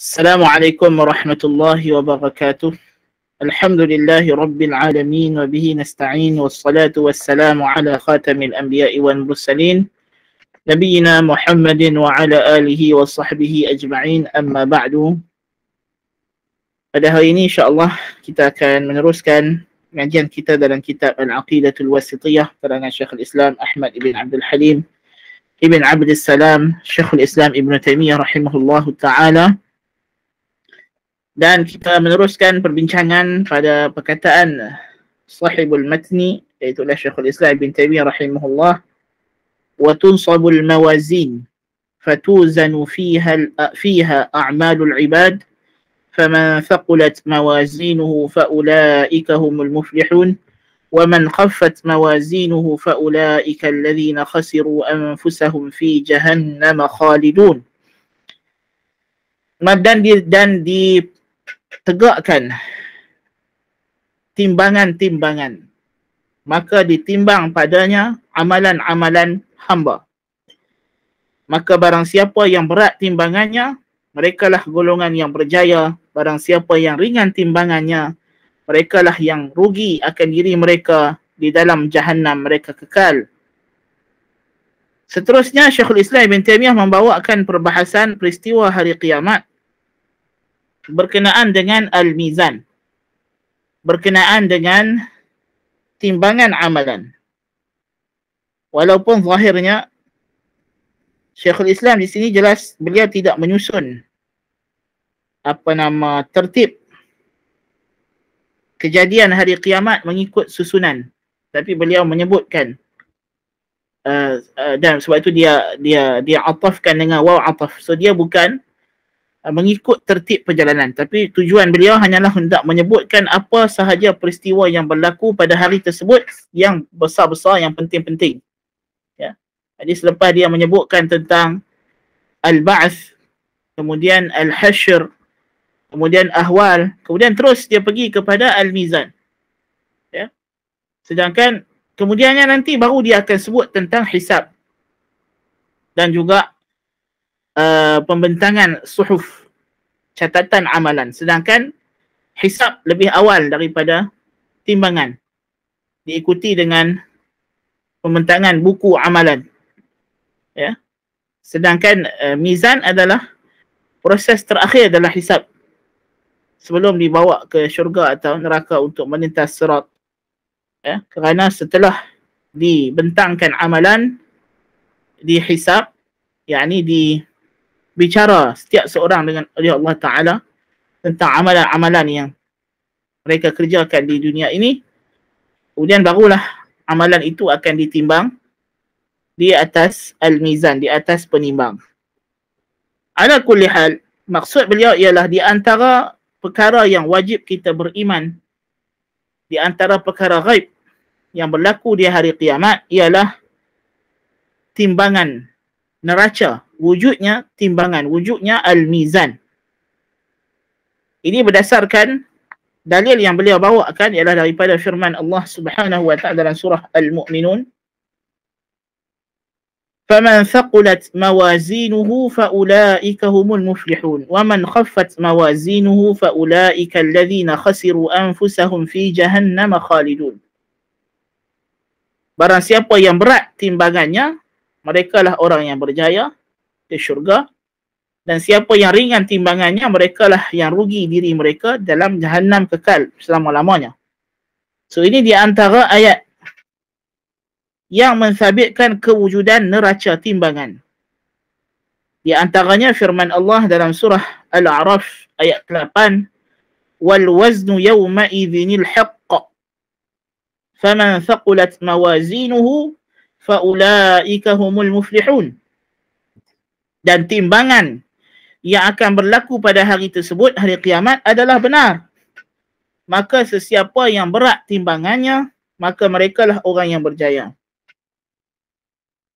السلام عليكم ورحمة الله وبركاته الحمد لله رب العالمين وبه نستعين والصلاة والسلام على خاتم الأنبياء والمرسلين نبينا محمد وعلى آله وصحبه أجمعين أما بعد Pada hari ini insya-Allah kita akan meneruskan pengajian kita dalam kitab Al-Aqidatul Wasitiyah karangan Syekhul Islam Ahmad ibn Abdul Halim ibn Abdul Salam Syekhul Islam Ibn Taimiyah rahimahullahu taala dan kita meneruskan perbincangan pada perkataan sahibul matni iaitu Syekhul Islam bin Taimiyah rahimahullah wa tunsabul mawazin فتوزن فيها فيها أعمال العباد فمن ثقلت موازينه فأولئك هم المفلحون ومن خفت موازينه فأولئك الذين خسروا أنفسهم في جهنم خالدون dan di, dan di tegakkan timbangan-timbangan maka ditimbang padanya amalan-amalan hamba maka barang siapa yang berat timbangannya merekalah golongan yang berjaya barang siapa yang ringan timbangannya merekalah yang rugi akan diri mereka di dalam jahannam mereka kekal seterusnya Syekhul Islam Ibn Taymiyah membawakan perbahasan peristiwa hari kiamat berkenaan dengan al-mizan. Berkenaan dengan timbangan amalan. Walaupun zahirnya Syekhul Islam di sini jelas beliau tidak menyusun apa nama tertib kejadian hari kiamat mengikut susunan tapi beliau menyebutkan uh, uh, dan sebab itu dia dia dia atafkan dengan waw ataf so dia bukan Ah, mengikut tertib perjalanan tapi tujuan beliau hanyalah hendak menyebutkan apa sahaja peristiwa yang berlaku pada hari tersebut yang besar-besar yang penting-penting ya jadi selepas dia menyebutkan tentang al-ba's kemudian al-hasyr kemudian ahwal kemudian terus dia pergi kepada al-mizan ya sedangkan kemudiannya nanti baru dia akan sebut tentang hisab dan juga Uh, pembentangan suhuf catatan amalan sedangkan hisap lebih awal daripada timbangan diikuti dengan pembentangan buku amalan ya sedangkan uh, mizan adalah proses terakhir adalah hisap sebelum dibawa ke syurga atau neraka untuk melintas serat ya kerana setelah dibentangkan amalan dihisab yakni di, hisab, yani di bicara setiap seorang dengan oleh Allah Ta'ala tentang amalan-amalan yang mereka kerjakan di dunia ini kemudian barulah amalan itu akan ditimbang di atas al-mizan, di atas penimbang ala kulli hal maksud beliau ialah di antara perkara yang wajib kita beriman di antara perkara ghaib yang berlaku di hari kiamat ialah timbangan neraca wujudnya timbangan wujudnya al mizan ini berdasarkan dalil yang beliau bawakan ialah daripada firman Allah Subhanahu wa taala dalam surah al mu'minun فمن ثقلت موازينه فأولئك muflihun; المفلحون ومن خفت موازينه فأولئك الذين خسروا أنفسهم في جهنم خالدون Barang siapa yang berat timbangannya, mereka lah orang yang berjaya ke syurga dan siapa yang ringan timbangannya mereka lah yang rugi diri mereka dalam jahannam kekal selama-lamanya so ini di antara ayat yang mensabitkan kewujudan neraca timbangan di antaranya firman Allah dalam surah Al-A'raf ayat 8 wal waznu yawma idzinil haqq faman thaqulat mawazinuhu faulaika humul muflihun dan timbangan yang akan berlaku pada hari tersebut hari kiamat adalah benar maka sesiapa yang berat timbangannya maka merekalah orang yang berjaya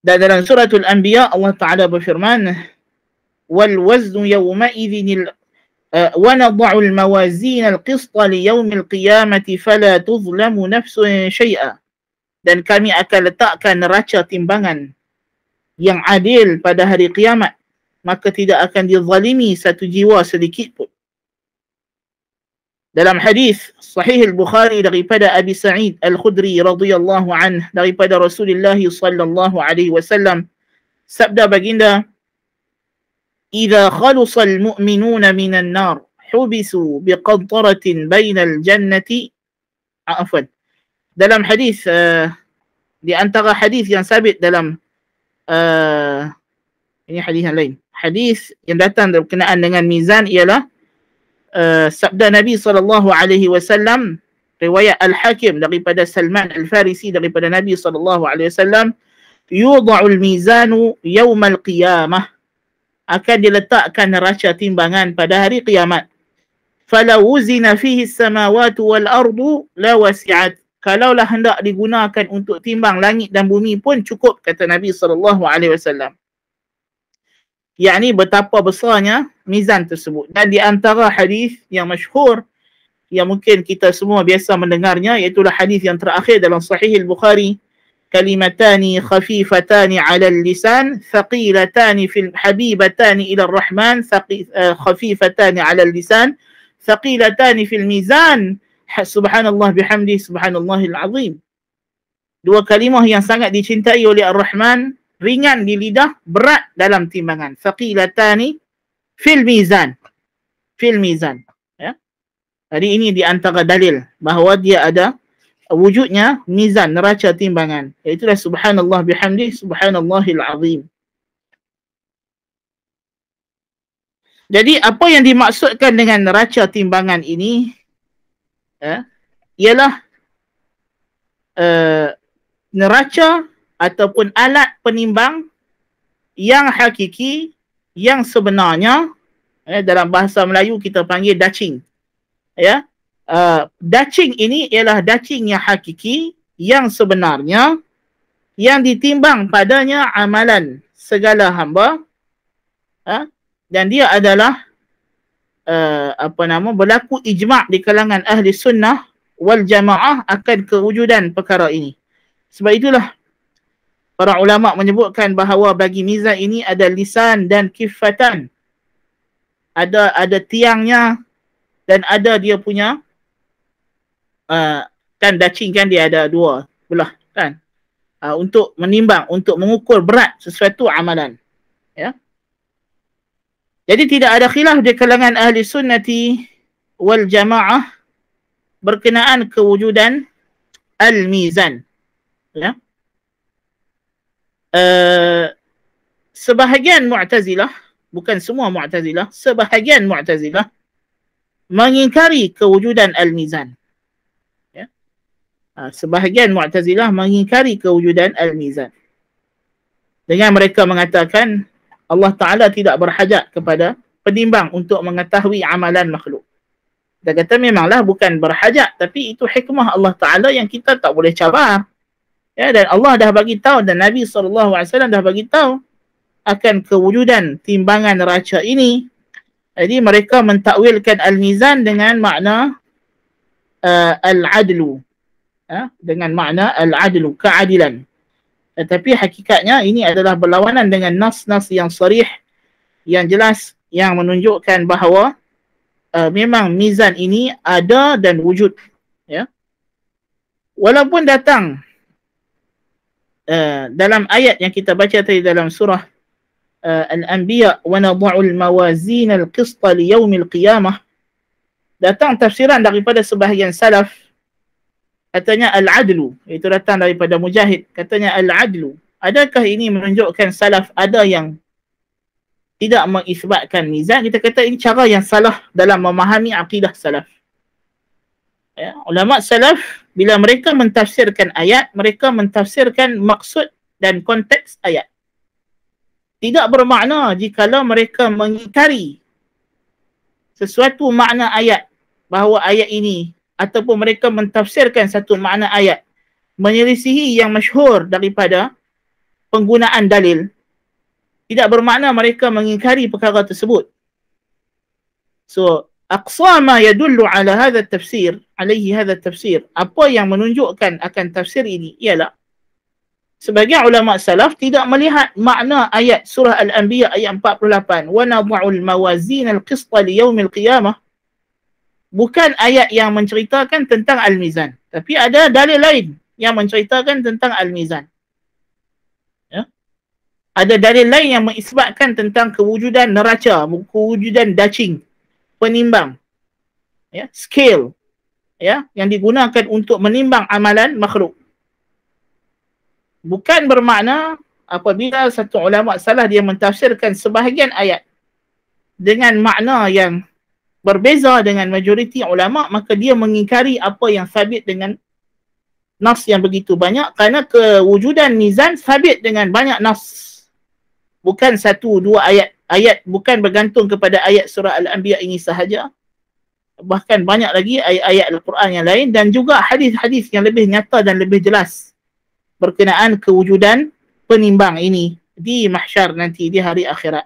dan dalam surah al-anbiya Allah taala berfirman wal waznu yawma idzin eh, wa nad'u al-mawazin al-qisth li yawm al-qiyamati fala tuzlamu nafsun shay'a dan kami akan letakkan neraca timbangan yang adil pada hari kiamat maka tidak akan dizalimi satu jiwa sedikit pun dalam hadis sahih al-Bukhari daripada Abi Sa'id al-Khudri radhiyallahu anhu daripada Rasulullah sallallahu alaihi wasallam sabda baginda إذا خلص المؤمنون من النار حبسوا بقنطرة بين الجنة عفوا dalam hadis uh, di antara hadis yang sabit dalam uh, ini hadis yang lain. Hadis yang datang berkenaan dengan mizan ialah uh, sabda Nabi sallallahu alaihi wasallam riwayat Al-Hakim daripada Salman Al-Farisi daripada Nabi sallallahu alaihi wasallam yudha'u al-mizanu yawm al-qiyamah akan diletakkan neraca timbangan pada hari kiamat. Falau zina fihi as-samawati wal-ardu la wasi'at kalaulah hendak digunakan untuk timbang langit dan bumi pun cukup kata Nabi saw. Ia ni betapa besarnya mizan tersebut dan di antara hadis yang masyhur yang mungkin kita semua biasa mendengarnya iaitu hadis yang terakhir dalam sahih al-Bukhari al كلمتان خفيفتان على اللسان ثقيلتان في rahman إلى الرحمن al-lisan, اللسان ثقيلتان في mizan subhanallah bihamdi subhanallah azim Dua kalimah yang sangat dicintai oleh Ar-Rahman, ringan di lidah, berat dalam timbangan. Faqilatani fil mizan. Fil mizan. Ya. Jadi ini di antara dalil bahawa dia ada wujudnya mizan, neraca timbangan. Itulah subhanallah bihamdi, subhanallahil azim. Jadi apa yang dimaksudkan dengan neraca timbangan ini Ha? eh, ialah uh, neraca ataupun alat penimbang yang hakiki yang sebenarnya eh, dalam bahasa Melayu kita panggil dacing. Ya. Eh, uh, dacing ini ialah dacing yang hakiki yang sebenarnya yang ditimbang padanya amalan segala hamba eh, dan dia adalah uh, apa nama berlaku ijma' di kalangan ahli sunnah wal jamaah akan kewujudan perkara ini. Sebab itulah para ulama menyebutkan bahawa bagi mizan ini ada lisan dan kifatan. Ada ada tiangnya dan ada dia punya uh, kan dacing kan dia ada dua belah kan. Uh, untuk menimbang, untuk mengukur berat sesuatu amalan. Jadi tidak ada khilaf di kalangan ahli sunnati wal jamaah berkenaan kewujudan al-mizan. Ya. Uh, sebahagian mu'tazilah, bukan semua mu'tazilah, sebahagian mu'tazilah mengingkari kewujudan al-mizan. Ya. Uh, sebahagian mu'tazilah mengingkari kewujudan al-mizan. Dengan mereka mengatakan Allah Ta'ala tidak berhajat kepada penimbang untuk mengetahui amalan makhluk. Kita kata memanglah bukan berhajat tapi itu hikmah Allah Ta'ala yang kita tak boleh cabar. Ya, dan Allah dah bagi tahu dan Nabi SAW dah bagi tahu akan kewujudan timbangan raja ini. Jadi mereka mentakwilkan al-mizan dengan makna uh, al-adlu. Ya, dengan makna al-adlu, keadilan tetapi eh, hakikatnya ini adalah berlawanan dengan nas-nas yang sarih yang jelas yang menunjukkan bahawa uh, memang mizan ini ada dan wujud ya walaupun datang uh, dalam ayat yang kita baca tadi dalam surah uh, al-anbiya wa nad'u al-mawazin al-qist li yawm datang tafsiran daripada sebahagian salaf katanya al-adlu itu datang daripada mujahid katanya al-adlu adakah ini menunjukkan salaf ada yang tidak mengisbatkan mizan kita kata ini cara yang salah dalam memahami akidah salaf ya ulama salaf bila mereka mentafsirkan ayat mereka mentafsirkan maksud dan konteks ayat tidak bermakna jikalau mereka mengikari sesuatu makna ayat bahawa ayat ini ataupun mereka mentafsirkan satu makna ayat menyelisihi yang masyhur daripada penggunaan dalil tidak bermakna mereka mengingkari perkara tersebut so aqsa ma yadullu ala hadha tafsir alaihi hadha tafsir apa yang menunjukkan akan tafsir ini ialah sebagai ulama salaf tidak melihat makna ayat surah al-anbiya ayat 48 wa nadhu al-mawazin al-qist li yawm al-qiyamah bukan ayat yang menceritakan tentang al-mizan tapi ada dalil lain yang menceritakan tentang al-mizan ya ada dalil lain yang mengisbatkan tentang kewujudan neraca kewujudan dacing penimbang ya scale ya yang digunakan untuk menimbang amalan makhluk bukan bermakna apabila satu ulama salah dia mentafsirkan sebahagian ayat dengan makna yang berbeza dengan majoriti ulama maka dia mengingkari apa yang sabit dengan nas yang begitu banyak kerana kewujudan mizan sabit dengan banyak nas bukan satu dua ayat ayat bukan bergantung kepada ayat surah al-anbiya ini sahaja bahkan banyak lagi ayat-ayat al-Quran yang lain dan juga hadis-hadis yang lebih nyata dan lebih jelas berkenaan kewujudan penimbang ini di mahsyar nanti di hari akhirat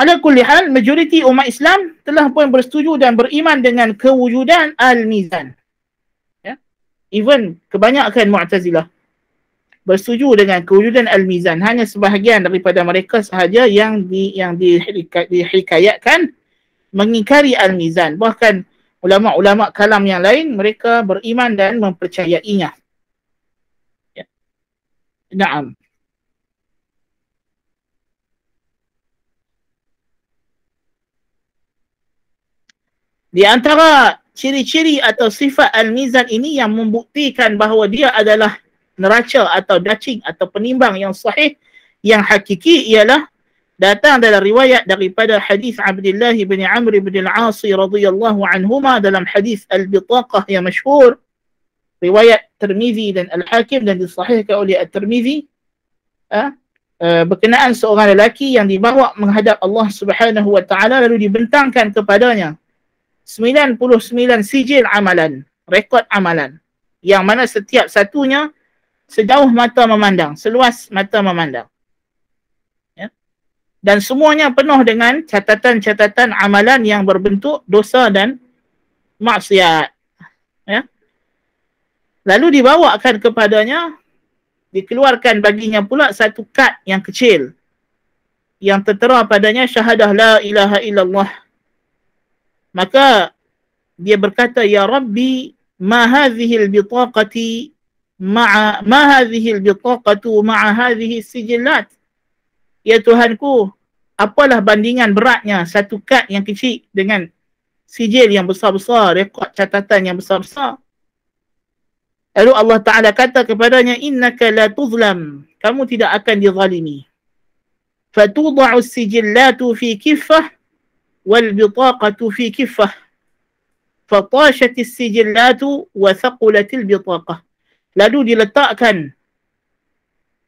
Ala kulli hal, majoriti umat Islam telah pun bersetuju dan beriman dengan kewujudan Al-Mizan. Ya? Even kebanyakan Mu'tazilah bersetuju dengan kewujudan Al-Mizan. Hanya sebahagian daripada mereka sahaja yang di yang dihikayatkan mengingkari Al-Mizan. Bahkan ulama-ulama kalam yang lain mereka beriman dan mempercayainya. Ya. Naam. Di antara ciri-ciri atau sifat al-mizan ini yang membuktikan bahawa dia adalah neraca atau dacing atau penimbang yang sahih yang hakiki ialah datang dalam riwayat daripada hadis Abdullah bin Amr bin Al-As radhiyallahu anhuma dalam hadis Al-Bitaqah yang masyhur riwayat Tirmizi dan Al-Hakim dan disahihkan oleh Al-Tirmizi ha? Eh, berkenaan seorang lelaki yang dibawa menghadap Allah Subhanahu wa taala lalu dibentangkan kepadanya 99 sijil amalan, rekod amalan. Yang mana setiap satunya sejauh mata memandang, seluas mata memandang. Ya. Dan semuanya penuh dengan catatan-catatan amalan yang berbentuk dosa dan maksiat. Ya. Lalu dibawakan kepadanya, dikeluarkan baginya pula satu kad yang kecil yang tertera padanya syahadah la ilaha illallah Maka dia berkata, Ya Rabbi, ma hadhihi al-bitaqati ma'a ma hadhihi al-bitaqatu ma'a hadhihi sijillat ya tuhanku apalah bandingan beratnya satu kad yang kecil dengan sijil yang besar-besar rekod catatan yang besar-besar lalu Allah taala kata kepadanya innaka la tuzlam kamu tidak akan dizalimi fatudau sijillatu fi kifah. والبطاقة في كفة فطاشت السجلات وثقلت البطاقة lalu diletakkan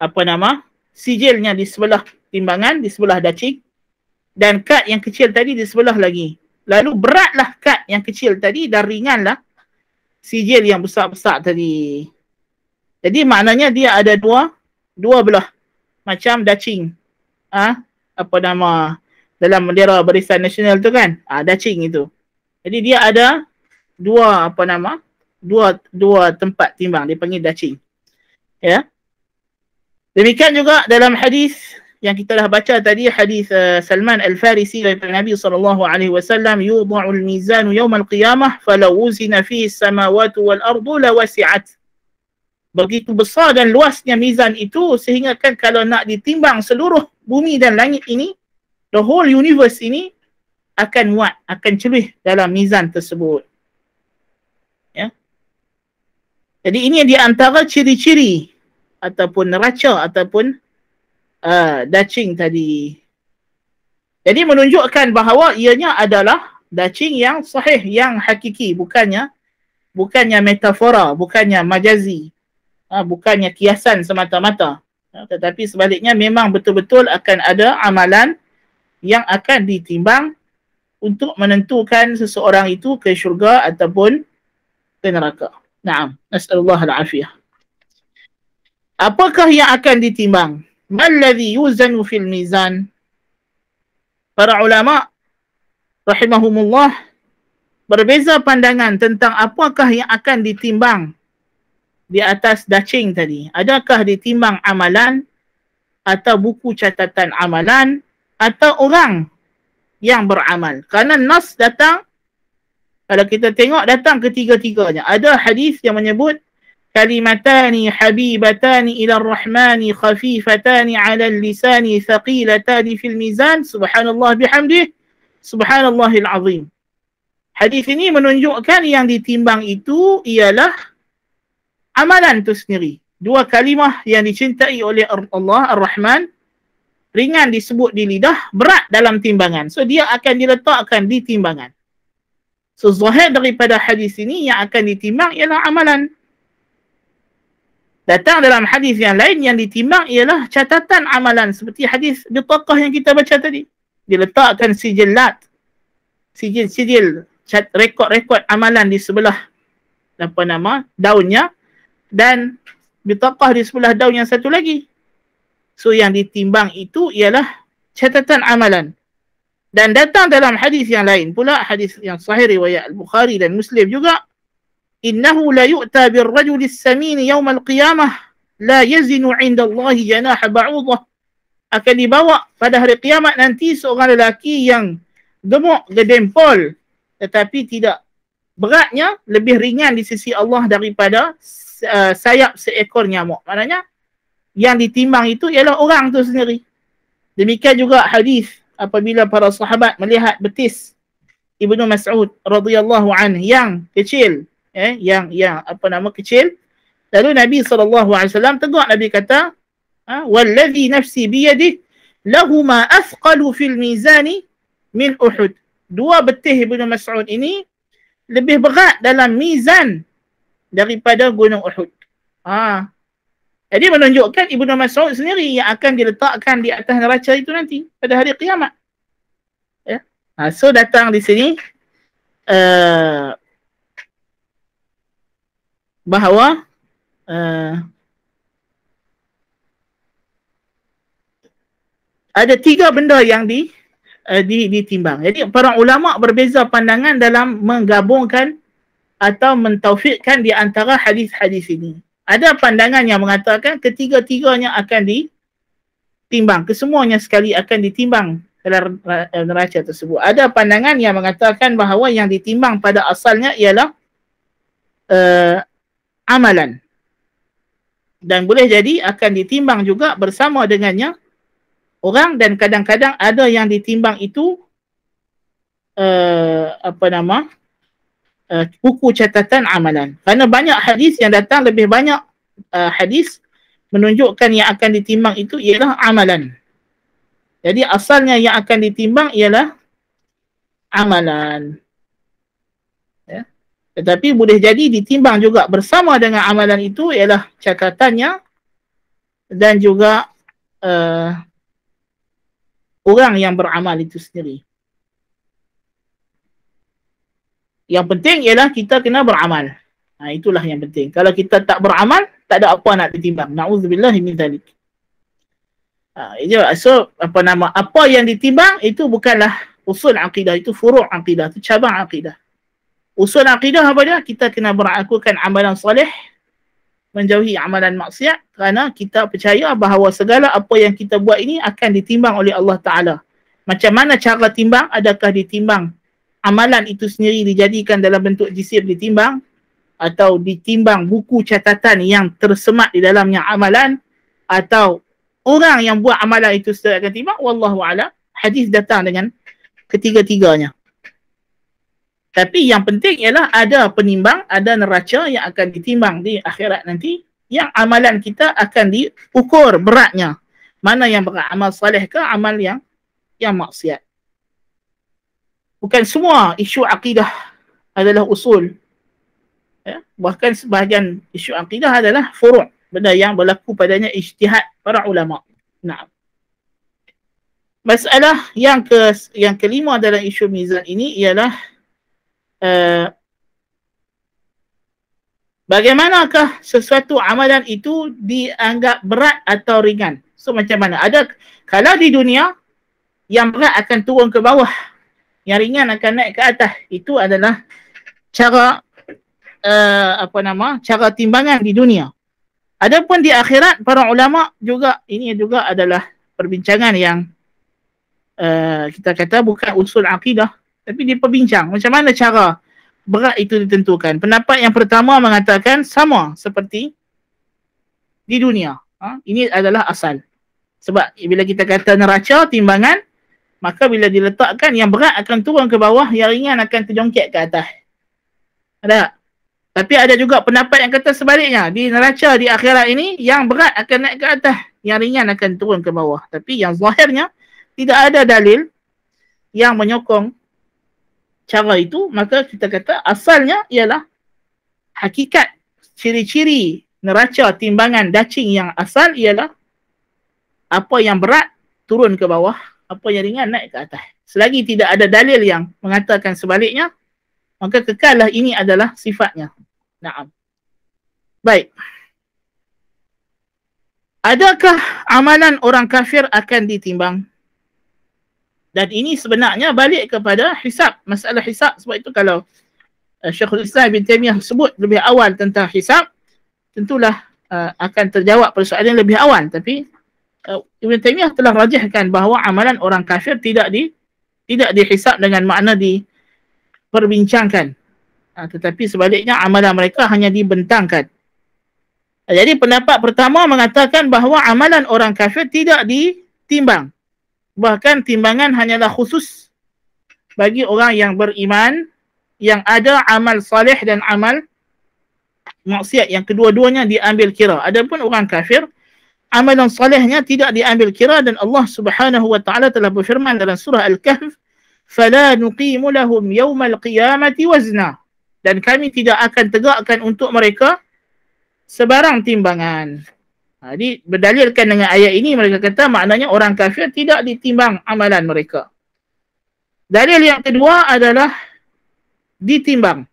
apa nama sijilnya di sebelah timbangan di sebelah daci dan kad yang kecil tadi di sebelah lagi lalu beratlah kad yang kecil tadi dan ringanlah sijil yang besar-besar tadi jadi maknanya dia ada dua dua belah macam dacing ah ha? apa nama dalam bendera barisan nasional tu kan ah uh, dacing itu jadi dia ada dua apa nama dua dua tempat timbang dia panggil dacing ya yeah. demikian juga dalam hadis yang kita dah baca tadi hadis uh, Salman Al Farisi dari Nabi sallallahu alaihi wasallam yudha'u al mizan yawm al qiyamah falau uzina fihi as samawati wal ardu la wasi'at begitu besar dan luasnya mizan itu sehingga kan kalau nak ditimbang seluruh bumi dan langit ini the whole universe ini akan muat, akan celih dalam mizan tersebut. Ya. Jadi ini di antara ciri-ciri ataupun neraca ataupun uh, dacing tadi. Jadi menunjukkan bahawa ianya adalah dacing yang sahih, yang hakiki, bukannya bukannya metafora, bukannya majazi, ha, bukannya kiasan semata-mata. Ha, tetapi sebaliknya memang betul-betul akan ada amalan yang akan ditimbang untuk menentukan seseorang itu ke syurga ataupun ke neraka. Naam, nas'alullah al-afiyah. Apakah yang akan ditimbang? Malladhi yuzanu fil mizan? Para ulama rahimahumullah berbeza pandangan tentang apakah yang akan ditimbang di atas dacing tadi. Adakah ditimbang amalan atau buku catatan amalan? atau orang yang beramal. Kerana nas datang, kalau kita tengok datang ketiga-tiganya. Ada hadis yang menyebut, kalimatani habibatani ila rahmani khafifatani ala lisani thaqilatani fil mizan subhanallah bihamdi subhanallahil azim hadis ini menunjukkan yang ditimbang itu ialah amalan itu sendiri dua kalimah yang dicintai oleh Allah ar-rahman ringan disebut di lidah, berat dalam timbangan. So dia akan diletakkan di timbangan. So zahir daripada hadis ini yang akan ditimbang ialah amalan. Datang dalam hadis yang lain yang ditimbang ialah catatan amalan seperti hadis di tokoh yang kita baca tadi. Diletakkan sijil lat, sijil-sijil, cat, rekod-rekod amalan di sebelah apa nama daunnya dan bitaqah di sebelah daun yang satu lagi So yang ditimbang itu ialah catatan amalan. Dan datang dalam hadis yang lain pula, hadis yang sahih riwayat Al-Bukhari dan Muslim juga, innahu la yu'ta bir rajul as-samin yawm al-qiyamah la yazinu 'inda Allah janah ba'udah akan dibawa pada hari kiamat nanti seorang lelaki yang gemuk gedempol tetapi tidak beratnya lebih ringan di sisi Allah daripada uh, sayap seekor nyamuk maknanya yang ditimbang itu ialah orang tu sendiri. Demikian juga hadis apabila para sahabat melihat betis Ibnu Mas'ud radhiyallahu anhu yang kecil eh yang yang apa nama kecil lalu Nabi saw. alaihi tegur Nabi kata ha ah, wallazi nafsi bi yadihi lahuma asqalu fil mizani min Uhud. Dua betih Ibnu Mas'ud ini lebih berat dalam mizan daripada gunung Uhud. Ha jadi eh, menunjukkan Ibnu Mas'ud sendiri yang akan diletakkan di atas neraca itu nanti pada hari kiamat. Ya. Ha, so datang di sini uh, bahawa uh, ada tiga benda yang di di ditimbang. Jadi para ulama berbeza pandangan dalam menggabungkan atau mentaufikkan di antara hadis-hadis ini ada pandangan yang mengatakan ketiga-tiganya akan ditimbang. Kesemuanya sekali akan ditimbang dalam eh, neraca tersebut. Ada pandangan yang mengatakan bahawa yang ditimbang pada asalnya ialah uh, amalan. Dan boleh jadi akan ditimbang juga bersama dengannya orang dan kadang-kadang ada yang ditimbang itu uh, apa nama? uh, buku catatan amalan. Karena banyak hadis yang datang lebih banyak uh, hadis menunjukkan yang akan ditimbang itu ialah amalan. Jadi asalnya yang akan ditimbang ialah amalan. Ya. Tetapi boleh jadi ditimbang juga bersama dengan amalan itu ialah catatannya dan juga uh, orang yang beramal itu sendiri. Yang penting ialah kita kena beramal. Ha, itulah yang penting. Kalau kita tak beramal, tak ada apa nak ditimbang. Na'udzubillah min zalik. Ha, so, apa nama, apa yang ditimbang itu bukanlah usul akidah. Itu furuk akidah. Itu cabang akidah. Usul akidah apa dia? Kita kena berakukan amalan soleh menjauhi amalan maksiat kerana kita percaya bahawa segala apa yang kita buat ini akan ditimbang oleh Allah Ta'ala. Macam mana cara timbang? Adakah ditimbang amalan itu sendiri dijadikan dalam bentuk jisim ditimbang atau ditimbang buku catatan yang tersemat di dalamnya amalan atau orang yang buat amalan itu sendiri akan timbang wallahu alam hadis datang dengan ketiga-tiganya tapi yang penting ialah ada penimbang ada neraca yang akan ditimbang di akhirat nanti yang amalan kita akan diukur beratnya mana yang berat amal soleh ke amal yang yang maksiat bukan semua isu akidah adalah usul ya bahkan sebahagian isu akidah adalah furu' benda yang berlaku padanya ijtihad para ulama nah masalah yang ke yang kelima dalam isu mizan ini ialah uh, bagaimanakah sesuatu amalan itu dianggap berat atau ringan so macam mana ada kalau di dunia yang berat akan turun ke bawah yang ringan akan naik ke atas. Itu adalah cara uh, apa nama? cara timbangan di dunia. Adapun di akhirat para ulama juga ini juga adalah perbincangan yang uh, kita kata bukan usul akidah tapi dia perbincang macam mana cara berat itu ditentukan. Pendapat yang pertama mengatakan sama seperti di dunia. Ha? Ini adalah asal. Sebab bila kita kata neraca timbangan maka bila diletakkan yang berat akan turun ke bawah yang ringan akan terjongkit ke atas ada tapi ada juga pendapat yang kata sebaliknya di neraca di akhirat ini yang berat akan naik ke atas yang ringan akan turun ke bawah tapi yang zahirnya tidak ada dalil yang menyokong cara itu maka kita kata asalnya ialah hakikat ciri-ciri neraca timbangan dacing yang asal ialah apa yang berat turun ke bawah apa yang ringan naik ke atas. Selagi tidak ada dalil yang mengatakan sebaliknya, maka kekalah ini adalah sifatnya. Naam. Baik. Adakah amalan orang kafir akan ditimbang? Dan ini sebenarnya balik kepada hisab. Masalah hisab sebab itu kalau eh, Syekhul Islam bin Taimiyah sebut lebih awal tentang hisab, tentulah eh, akan terjawab persoalan lebih awal. Tapi uh, Ibn Taymiyah telah rajahkan bahawa amalan orang kafir tidak di tidak dihisap dengan makna diperbincangkan. Uh, tetapi sebaliknya amalan mereka hanya dibentangkan. Uh, jadi pendapat pertama mengatakan bahawa amalan orang kafir tidak ditimbang. Bahkan timbangan hanyalah khusus bagi orang yang beriman yang ada amal salih dan amal maksiat yang kedua-duanya diambil kira. Adapun orang kafir amalan salehnya tidak diambil kira dan Allah Subhanahu wa taala telah berfirman dalam surah Al-Kahf, "Fala nuqimu lahum al qiyamati wazna." Dan kami tidak akan tegakkan untuk mereka sebarang timbangan. Jadi ha, berdalilkan dengan ayat ini mereka kata maknanya orang kafir tidak ditimbang amalan mereka. Dalil yang kedua adalah ditimbang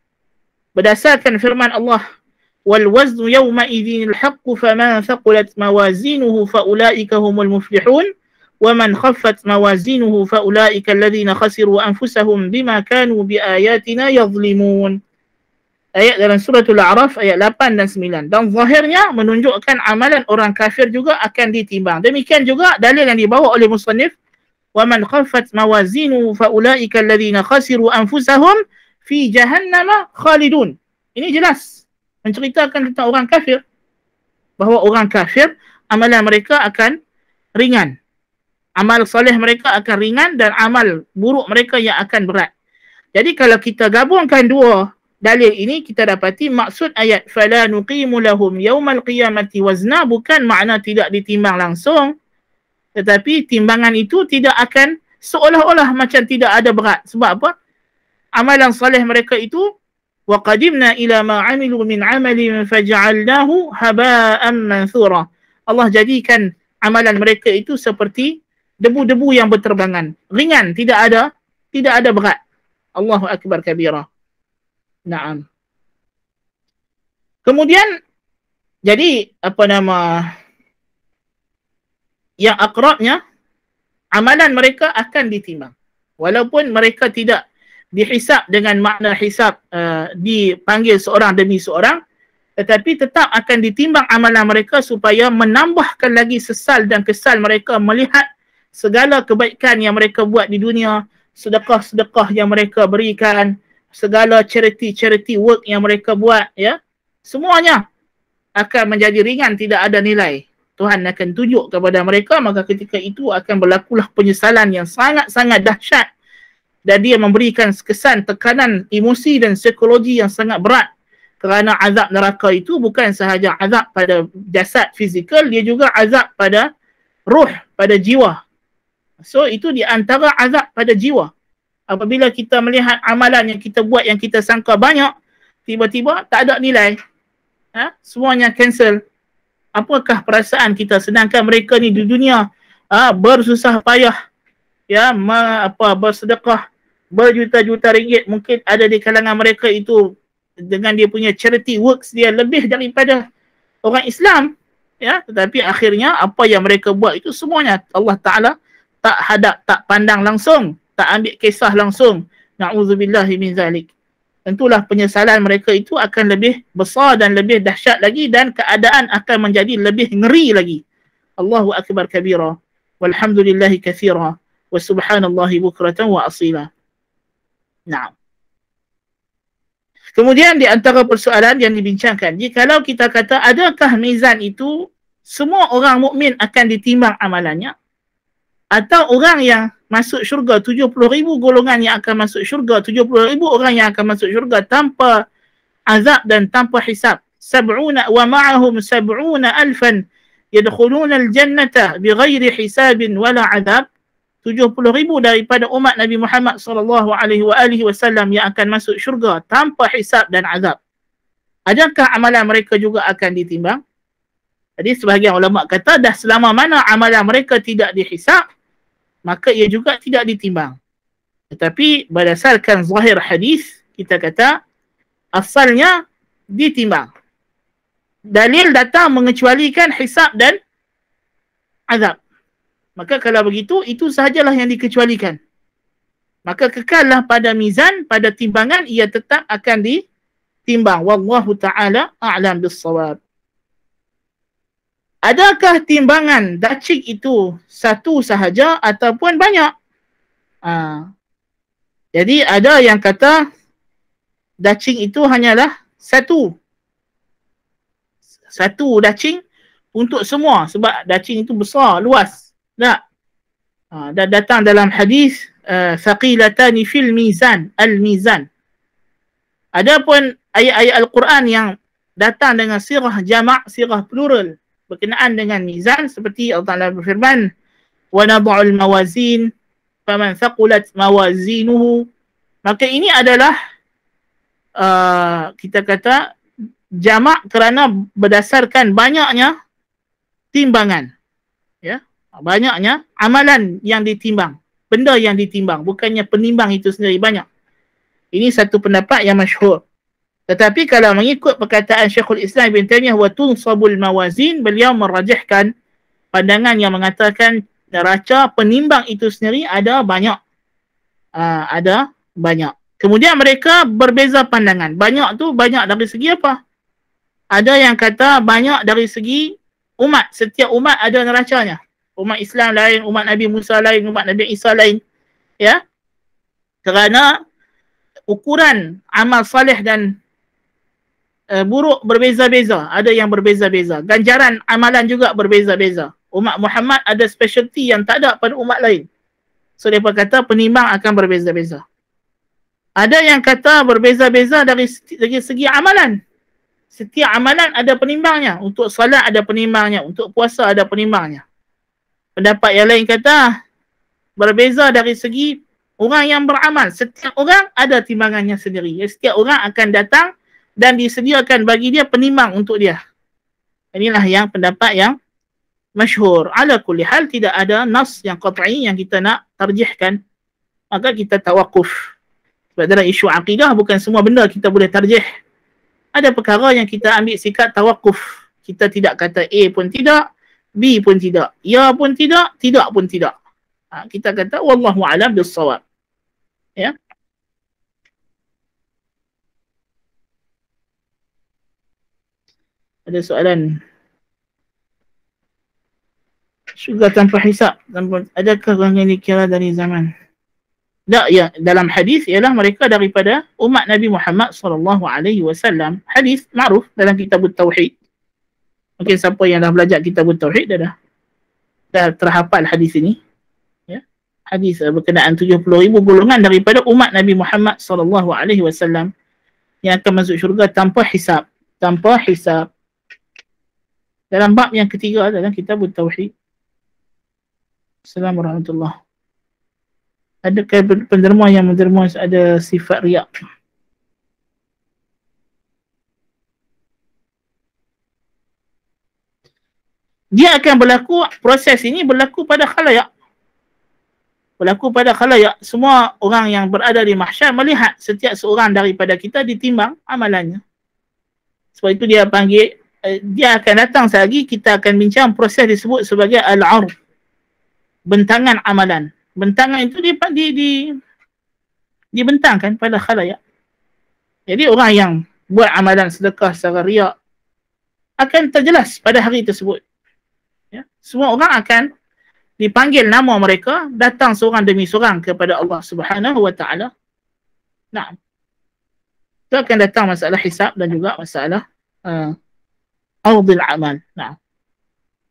berdasarkan firman Allah والوزن يومئذ الحق فمن ثقلت موازينه فأولئك هم المفلحون ومن خفت موازينه فأولئك الذين خسروا أنفسهم بما كانوا بآياتنا يظلمون Ayat dalam surah Al-A'raf ayat 8 dan 9. Dan zahirnya menunjukkan amalan orang kafir juga akan ditimbang. Demikian juga dalil yang dibawa oleh musannif wa man khaffat mawazinu fa فَأُولَٰئِكَ alladhina khasiru anfusahum fi جَهَنَّمَ khalidun. Ini jelas menceritakan tentang orang kafir bahawa orang kafir amalan mereka akan ringan amal soleh mereka akan ringan dan amal buruk mereka yang akan berat jadi kalau kita gabungkan dua dalil ini kita dapati maksud ayat fala nuqimu lahum yaumal qiyamati wazna bukan makna tidak ditimbang langsung tetapi timbangan itu tidak akan seolah-olah macam tidak ada berat sebab apa amalan soleh mereka itu وقدمنا إلى ما min من عمل فجعلناه هباء منثورا Allah jadikan amalan mereka itu seperti debu-debu yang berterbangan. Ringan, tidak ada tidak ada berat. Allahu Akbar Kabira. Naam. Kemudian, jadi apa nama yang akrabnya, amalan mereka akan ditimbang. Walaupun mereka tidak dihisap dengan makna hisap uh, dipanggil seorang demi seorang tetapi tetap akan ditimbang amalan mereka supaya menambahkan lagi sesal dan kesal mereka melihat segala kebaikan yang mereka buat di dunia, sedekah-sedekah yang mereka berikan, segala charity-charity work yang mereka buat ya. Semuanya akan menjadi ringan tidak ada nilai. Tuhan akan tunjuk kepada mereka maka ketika itu akan berlakulah penyesalan yang sangat-sangat dahsyat dan dia memberikan kesan tekanan emosi dan psikologi yang sangat berat kerana azab neraka itu bukan sahaja azab pada jasad fizikal dia juga azab pada ruh pada jiwa so itu di antara azab pada jiwa apabila kita melihat amalan yang kita buat yang kita sangka banyak tiba-tiba tak ada nilai ha? semuanya cancel apakah perasaan kita sedangkan mereka ni di dunia ha, bersusah payah ya apa bersedekah berjuta-juta ringgit mungkin ada di kalangan mereka itu dengan dia punya charity works dia lebih daripada orang Islam ya tetapi akhirnya apa yang mereka buat itu semuanya Allah taala tak hadap tak pandang langsung tak ambil kisah langsung naudzubillah min zalik tentulah penyesalan mereka itu akan lebih besar dan lebih dahsyat lagi dan keadaan akan menjadi lebih ngeri lagi Allahu akbar kabira walhamdulillah katsira wa subhanallahi bukratan wa asila Nah. Kemudian di antara persoalan yang dibincangkan, kalau kita kata adakah mizan itu semua orang mukmin akan ditimbang amalannya atau orang yang masuk syurga 70 ribu golongan yang akan masuk syurga 70 ribu orang yang akan masuk syurga tanpa azab dan tanpa hisab sab'una wa ma'ahum sab'una alfan yadkhuluna al-jannata bighairi hisabin wala azab ribu daripada umat Nabi Muhammad SAW yang akan masuk syurga tanpa hisab dan azab. Adakah amalan mereka juga akan ditimbang? Jadi sebahagian ulama kata dah selama mana amalan mereka tidak dihisab, maka ia juga tidak ditimbang. Tetapi berdasarkan zahir hadis, kita kata asalnya ditimbang. Dalil datang mengecualikan hisab dan azab. Maka kalau begitu, itu sahajalah yang dikecualikan. Maka kekallah pada mizan, pada timbangan, ia tetap akan ditimbang. Wallahu ta'ala a'lam bisawab. Adakah timbangan dacik itu satu sahaja ataupun banyak? Ha. Jadi ada yang kata dacik itu hanyalah satu. Satu dacik untuk semua sebab dacik itu besar, luas dah ha, datang dalam hadis. دلام eh, حديث fil mizan al mizan. ada pun ayat-ayat Al-Quran yang datang dengan sirah jama' sirah plural berkenaan dengan mizan seperti Allah Ta'ala berfirman wa nadu'u al-mawazin faman thaqulat mawazinuhu maka ini adalah uh, kita kata jama' kerana berdasarkan banyaknya timbangan ya yeah? banyaknya amalan yang ditimbang benda yang ditimbang bukannya penimbang itu sendiri banyak ini satu pendapat yang masyhur tetapi kalau mengikut perkataan Syekhul Islam Ibn Taymiyah wa tunsabul mawazin beliau merajihkan pandangan yang mengatakan neraca penimbang itu sendiri ada banyak Aa, ah, ada banyak kemudian mereka berbeza pandangan banyak tu banyak dari segi apa ada yang kata banyak dari segi umat setiap umat ada neracanya umat Islam lain, umat Nabi Musa lain, umat Nabi Isa lain. Ya. Kerana ukuran amal soleh dan uh, buruk berbeza-beza. Ada yang berbeza-beza. Ganjaran amalan juga berbeza-beza. Umat Muhammad ada specialty yang tak ada pada umat lain. So, dia kata penimbang akan berbeza-beza. Ada yang kata berbeza-beza dari, dari segi amalan. Setiap amalan ada penimbangnya. Untuk salat ada penimbangnya. Untuk puasa ada penimbangnya. Pendapat yang lain kata ah, berbeza dari segi orang yang beramal. Setiap orang ada timbangannya sendiri. Setiap orang akan datang dan disediakan bagi dia penimbang untuk dia. Inilah yang pendapat yang masyhur. Ala kulli hal tidak ada nas yang qat'i yang kita nak tarjihkan. Maka kita tawakuf. Sebab dalam isu akidah bukan semua benda kita boleh tarjih. Ada perkara yang kita ambil sikap tawakuf. Kita tidak kata A pun tidak, B pun tidak. Ya pun tidak, tidak pun tidak. Ha, kita kata wallahu alam bisawab. Ya. Ada soalan. Syurga tanpa hisap. Tanpa, adakah orang yang dikira dari zaman? Tak, ya. Dalam hadis ialah mereka daripada umat Nabi Muhammad SAW. Hadis maruf dalam kitab Tauhid mungkin siapa yang dah belajar kita pun tauhid dah dah dah terhafal hadis ini ya hadis eh, berkenaan ribu golongan daripada umat Nabi Muhammad sallallahu alaihi wasallam yang akan masuk syurga tanpa hisap tanpa hisap dalam bab yang ketiga dalam kitab tauhid Assalamualaikum warahmatullahi wabarakatuh. Adakah penderma yang menderma ada sifat riak? dia akan berlaku proses ini berlaku pada khalayak berlaku pada khalayak semua orang yang berada di mahsyar melihat setiap seorang daripada kita ditimbang amalannya sebab itu dia panggil eh, dia akan datang lagi kita akan bincang proses disebut sebagai al-ar bentangan amalan bentangan itu dia di di dibentangkan pada khalayak jadi orang yang buat amalan sedekah secara riak akan terjelas pada hari tersebut ya, semua orang akan dipanggil nama mereka datang seorang demi seorang kepada Allah Subhanahu wa taala. Nah. Itu akan datang masalah hisap dan juga masalah uh, awdil amal. Nah.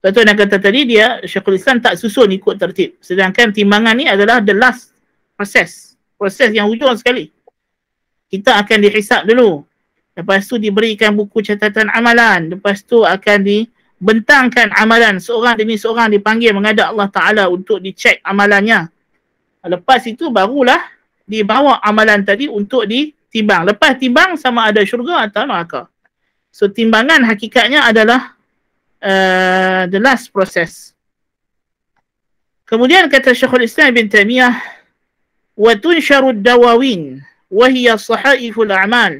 betul tu kata tadi dia Syekhul Islam tak susun ikut tertib. Sedangkan timbangan ni adalah the last proses. Proses yang ujung sekali. Kita akan dihisap dulu. Lepas tu diberikan buku catatan amalan. Lepas tu akan di bentangkan amalan seorang demi seorang dipanggil mengadap Allah Ta'ala untuk dicek amalannya. Lepas itu barulah dibawa amalan tadi untuk ditimbang. Lepas timbang sama ada syurga atau neraka. So timbangan hakikatnya adalah uh, the last process. Kemudian kata Syekhul Islam bin Taimiyah, وَتُنْشَرُ الدَّوَوِينَ وَهِيَ صَحَائِفُ الْأَعْمَالِ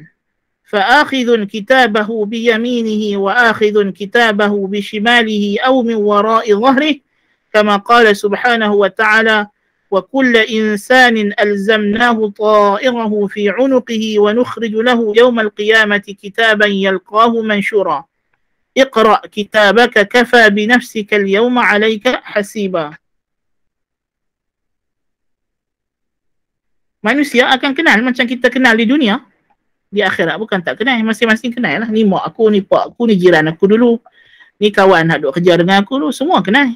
فآخذ كتابه بيمينه وآخذ كتابه بشماله أو من وراء ظهره كما قال سبحانه وتعالى وكل إنسان ألزمناه طائره في عنقه ونخرج له يوم القيامة كتابا يلقاه منشورا اقرأ كتابك كفى بنفسك اليوم عليك حسيبا Manusia akan kenal macam kita kenal di dunia di akhirat bukan tak kenal. Masing-masing kenal lah. Ni mak aku, ni pak aku, ni jiran aku dulu. Ni kawan nak duduk kerja dengan aku dulu. Semua kenal.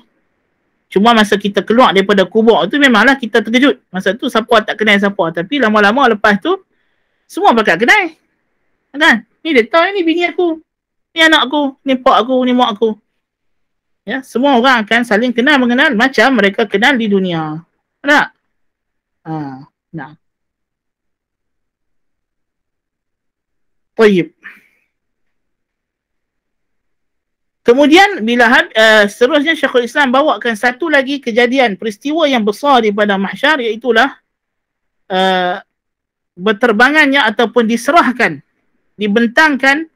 Cuma masa kita keluar daripada kubur tu memanglah kita terkejut. Masa tu siapa tak kenal siapa. Tapi lama-lama lepas tu, semua bakal kenal. Kan? Ni dia tahu, ni bini aku. Ni anak aku, ni pak aku, ni mak aku. Ya, semua orang akan saling kenal mengenal macam mereka kenal di dunia. Tak? Ha, nah. Tayyib. Kemudian bila uh, seterusnya Syekhul Islam bawakan satu lagi kejadian peristiwa yang besar di padang mahsyar iaitu lah uh, eh, berterbangannya ataupun diserahkan dibentangkan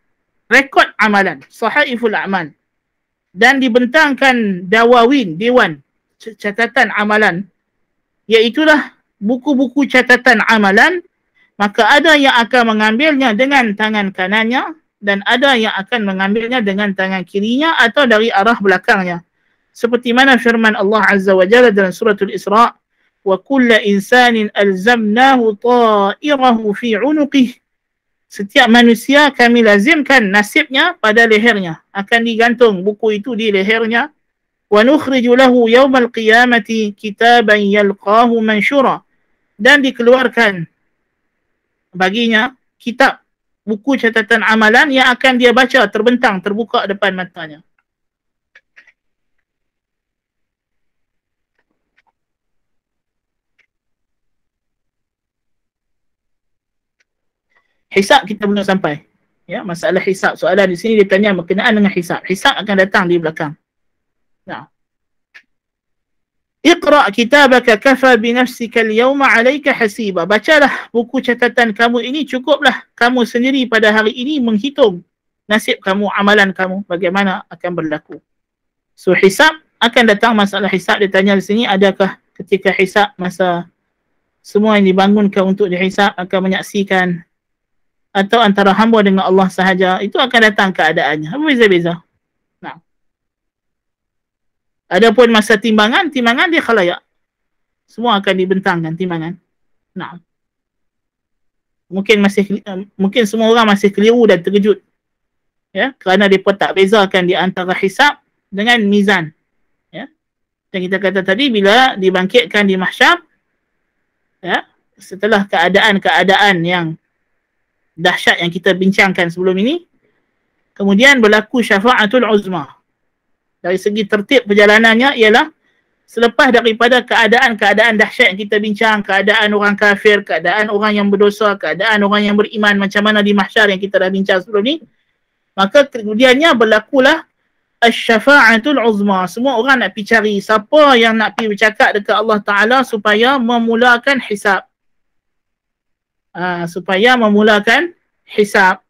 rekod amalan sahiful amal dan dibentangkan dawawin dewan catatan amalan iaitu lah buku-buku catatan amalan maka ada yang akan mengambilnya dengan tangan kanannya dan ada yang akan mengambilnya dengan tangan kirinya atau dari arah belakangnya. Seperti mana firman Allah Azza wa Jalla dalam surah Al-Isra, "Wa kullu insanin alzamnahu ta'irahu fi 'unuqihi." Setiap manusia kami lazimkan nasibnya pada lehernya. Akan digantung buku itu di lehernya. Wa nukhriju lahu yawmal qiyamati kitaban yalqahu mansura. Dan dikeluarkan baginya kitab buku catatan amalan yang akan dia baca terbentang terbuka depan matanya hisab kita belum sampai ya masalah hisab soalan di sini dia tanya berkenaan dengan hisab hisab akan datang di belakang nah ya. Iqra' kitabaka kafa bi nafsika al-yawma 'alayka hasiba. Bacalah buku catatan kamu ini cukuplah kamu sendiri pada hari ini menghitung nasib kamu, amalan kamu bagaimana akan berlaku. So hisab akan datang masalah hisab ditanya di sini adakah ketika hisab masa semua yang dibangunkan untuk dihisab akan menyaksikan atau antara hamba dengan Allah sahaja itu akan datang keadaannya. Apa beza-beza? Ada Adapun masa timbangan, timbangan dia khalayak. Semua akan dibentangkan timbangan. Nah. Mungkin masih eh, mungkin semua orang masih keliru dan terkejut. Ya, kerana depa tak bezakan di antara hisab dengan mizan. Ya. Dan kita kata tadi bila dibangkitkan di mahsyar ya, setelah keadaan-keadaan yang dahsyat yang kita bincangkan sebelum ini, kemudian berlaku syafaatul uzma dari segi tertib perjalanannya ialah selepas daripada keadaan-keadaan dahsyat yang kita bincang, keadaan orang kafir, keadaan orang yang berdosa, keadaan orang yang beriman macam mana di mahsyar yang kita dah bincang sebelum ni, maka kemudiannya berlakulah asy-syafa'atul uzma. Semua orang nak pergi cari siapa yang nak pergi bercakap dekat Allah Taala supaya memulakan hisab. Ha, supaya memulakan hisab.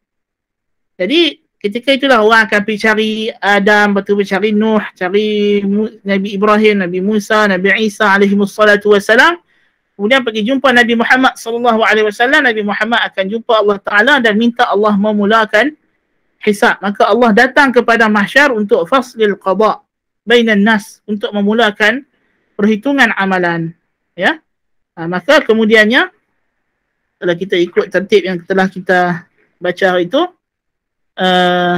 Jadi ketika itulah orang akan pergi cari Adam, betul pergi cari Nuh, cari Nabi Ibrahim, Nabi Musa, Nabi Isa alaihi wassalatu wassalam. Kemudian pergi jumpa Nabi Muhammad sallallahu alaihi wasallam, Nabi Muhammad akan jumpa Allah Taala dan minta Allah memulakan hisab. Maka Allah datang kepada mahsyar untuk faslil qada bainan nas untuk memulakan perhitungan amalan, ya. Ha, maka kemudiannya kalau kita ikut tertib yang telah kita baca itu, Eh,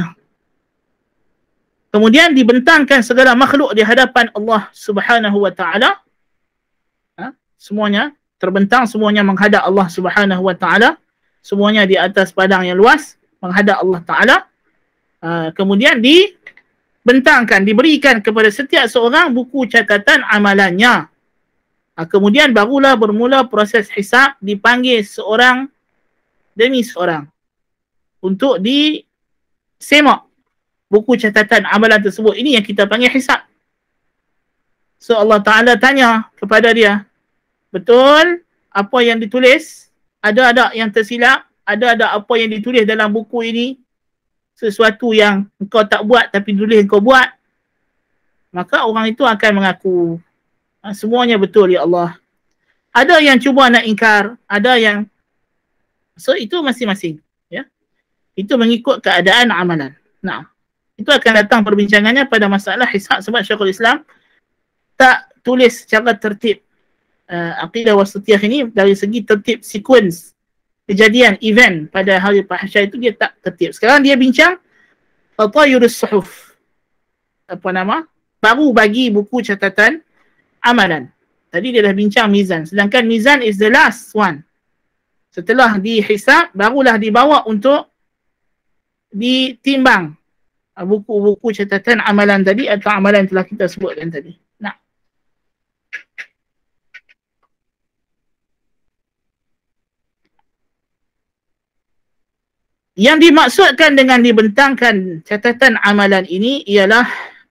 kemudian dibentangkan segala makhluk di hadapan Allah Subhanahu wa taala ha? semuanya terbentang semuanya menghadap Allah Subhanahu wa taala semuanya di atas padang yang luas menghadap Allah taala ha? kemudian dibentangkan diberikan kepada setiap seorang buku catatan amalannya ha? kemudian barulah bermula proses hisab dipanggil seorang demi seorang untuk di semak buku catatan amalan tersebut. Ini yang kita panggil hisap. So Allah Ta'ala tanya kepada dia, betul apa yang ditulis? Ada-ada yang tersilap? Ada-ada apa yang ditulis dalam buku ini? Sesuatu yang kau tak buat tapi tulis kau buat? Maka orang itu akan mengaku. Ha, semuanya betul ya Allah. Ada yang cuba nak ingkar, ada yang So itu masing-masing. Itu mengikut keadaan amalan. Nah, itu akan datang perbincangannya pada masalah hisab sebab Syekhul Islam tak tulis secara tertib uh, eh, akidah wasatiyah ini dari segi tertib sequence kejadian event pada hari pahasya itu dia tak tertib. Sekarang dia bincang apa yurus suhuf apa nama baru bagi buku catatan amalan. Tadi dia dah bincang mizan. Sedangkan mizan is the last one. Setelah dihisap, barulah dibawa untuk ditimbang ah, buku-buku catatan amalan tadi atau amalan yang telah kita sebutkan tadi. Nak. Yang dimaksudkan dengan dibentangkan catatan amalan ini ialah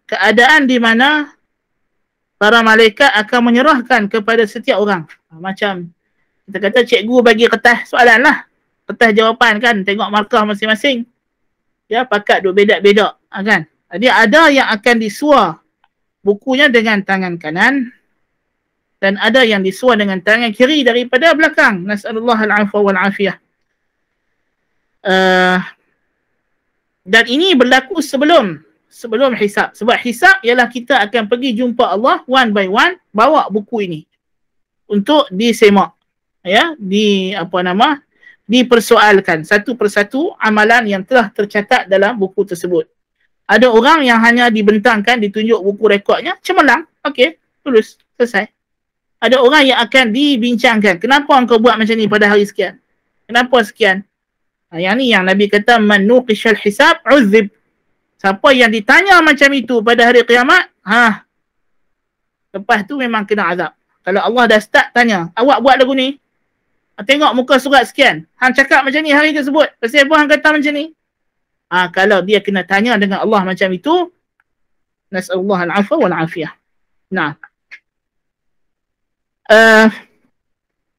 keadaan di mana para malaikat akan menyerahkan kepada setiap orang. Ah, macam kita kata cikgu bagi kertas soalan lah. Kertas jawapan kan tengok markah masing-masing ya pakat duk beda-beda ha, kan jadi ha, ada yang akan disuar bukunya dengan tangan kanan dan ada yang disuar dengan tangan kiri daripada belakang nasallahu alafa wal afiyah uh, dan ini berlaku sebelum sebelum hisap. sebab hisap ialah kita akan pergi jumpa Allah one by one bawa buku ini untuk disemak ya di apa nama dipersoalkan satu persatu amalan yang telah tercatat dalam buku tersebut. Ada orang yang hanya dibentangkan, ditunjuk buku rekodnya, cemerlang, okey, tulus, selesai. Ada orang yang akan dibincangkan, kenapa engkau buat macam ni pada hari sekian? Kenapa sekian? Ha, yang ni yang Nabi kata, man nuqishal hisab uzib. Siapa yang ditanya macam itu pada hari kiamat, ha. Lepas tu memang kena azab. Kalau Allah dah start tanya, awak buat lagu ni, Ah, tengok muka surat sekian. Hang cakap macam ni hari tersebut. Kasih pun hang kata macam ni. ha, kalau dia kena tanya dengan Allah macam itu, nas'alullah al-afwa wal afiyah. Nah. Uh,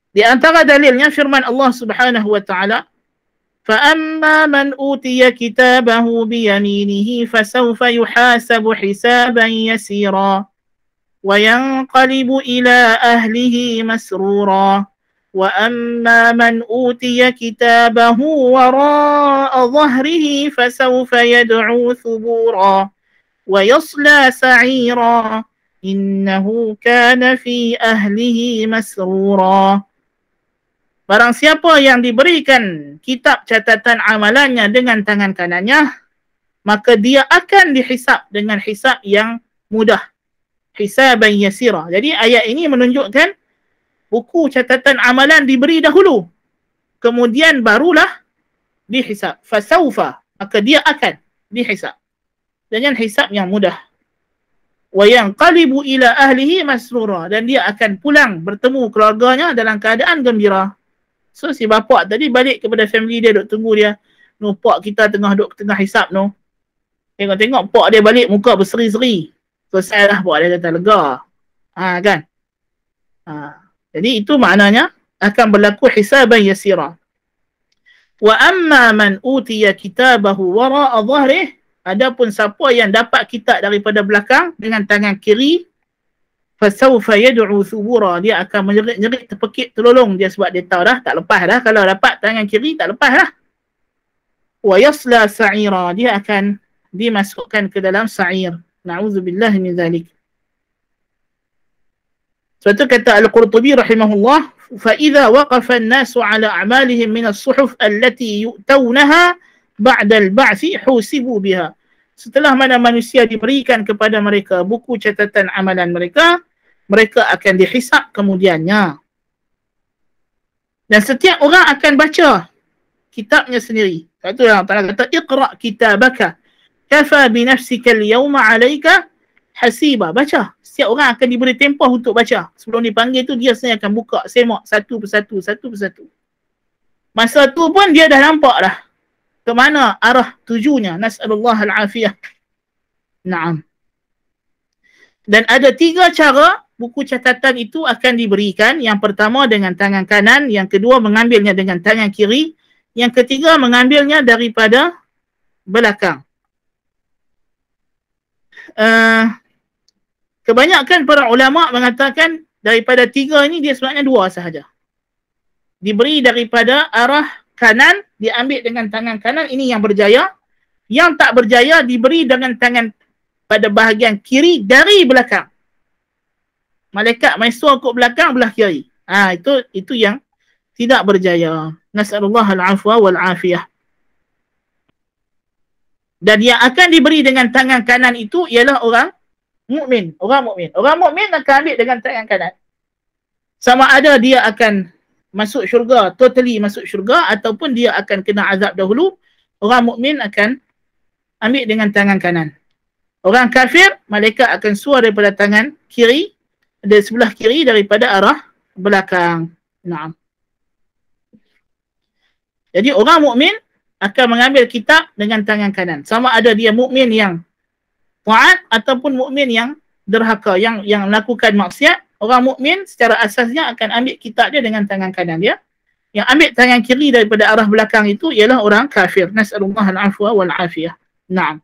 di antara dalilnya firman Allah Subhanahu wa taala, "Fa'amma man utiya kitabahu bi yaminihi fasawfa yuhasabu hisaban yasira wa yanqalibu ila ahlihi masrura." واما من اوتي كتابه وراء ظهره فسوف يدعو ثبورا ويصلى سعيرا انه كان في اهله مسرورا Barang siapa yang diberikan kitab catatan amalannya dengan tangan kanannya, maka dia akan dihisap dengan hisap yang mudah. Hisaban yasira. Jadi ayat ini menunjukkan buku catatan amalan diberi dahulu. Kemudian barulah dihisap. Fasaufa. Maka dia akan dihisap. Dengan hisap yang mudah. Wa yang qalibu ila ahlihi masrura. Dan dia akan pulang bertemu keluarganya dalam keadaan gembira. So si bapak tadi balik kepada family dia duk tunggu dia. No, pak kita tengah duk tengah hisap no. Tengok-tengok pak dia balik muka berseri-seri. So saya lah pak dia kata lega. Ha kan? Ha. Jadi itu maknanya akan berlaku hisaban yasira. Wa amma man utiya kitabahu wara'a dhahrih adapun siapa yang dapat kitab daripada belakang dengan tangan kiri fasawfa yad'u thubura dia akan menyerit-nyerit terpekik terlolong dia sebab dia tahu dah tak lepas dah kalau dapat tangan kiri tak lepas dah wa yasla sa'ira dia akan dimasukkan ke dalam sa'ir na'udzubillah min dhalik sebab tu kata Al-Qurtubi rahimahullah, فَإِذَا وَقَفَ النَّاسُ عَلَىٰ أَعْمَالِهِمْ مِنَ الصُّحُفْ أَلَّتِي يُؤْتَوْنَهَا بَعْدَ الْبَعْثِ حُسِبُوا بِهَا Setelah mana manusia diberikan kepada mereka buku catatan amalan mereka, mereka akan dihisap kemudiannya. Dan setiap orang akan baca kitabnya sendiri. Sebab tu Allah Ta'ala kata, اِقْرَأْ كِتَابَكَ كَفَى بِنَفْسِكَ الْيَوْمَ عَلَيْكَ hasiba baca setiap orang akan diberi tempoh untuk baca sebelum dipanggil tu dia sebenarnya akan buka semak satu persatu satu persatu masa tu pun dia dah nampak dah ke mana arah tujuannya tujunya nasallallahu alafiyah naam dan ada tiga cara buku catatan itu akan diberikan yang pertama dengan tangan kanan yang kedua mengambilnya dengan tangan kiri yang ketiga mengambilnya daripada belakang uh, Kebanyakan para ulama mengatakan daripada tiga ini dia sebenarnya dua sahaja. Diberi daripada arah kanan, diambil dengan tangan kanan, ini yang berjaya. Yang tak berjaya diberi dengan tangan pada bahagian kiri dari belakang. Malaikat maisur kot belakang belah kiri. Ha, itu itu yang tidak berjaya. Nasarullah al-afwa wal-afiyah. Dan yang akan diberi dengan tangan kanan itu ialah orang mukmin, orang mukmin. Orang mukmin akan ambil dengan tangan kanan. Sama ada dia akan masuk syurga, totally masuk syurga ataupun dia akan kena azab dahulu, orang mukmin akan ambil dengan tangan kanan. Orang kafir, malaikat akan suar daripada tangan kiri, dari sebelah kiri daripada arah belakang. Naam. Jadi orang mukmin akan mengambil kitab dengan tangan kanan. Sama ada dia mukmin yang taat ataupun mukmin yang derhaka yang yang melakukan maksiat orang mukmin secara asasnya akan ambil kitab dia dengan tangan kanan dia ya. yang ambil tangan kiri daripada arah belakang itu ialah orang kafir nasallahu al-afwa wal afiyah na'am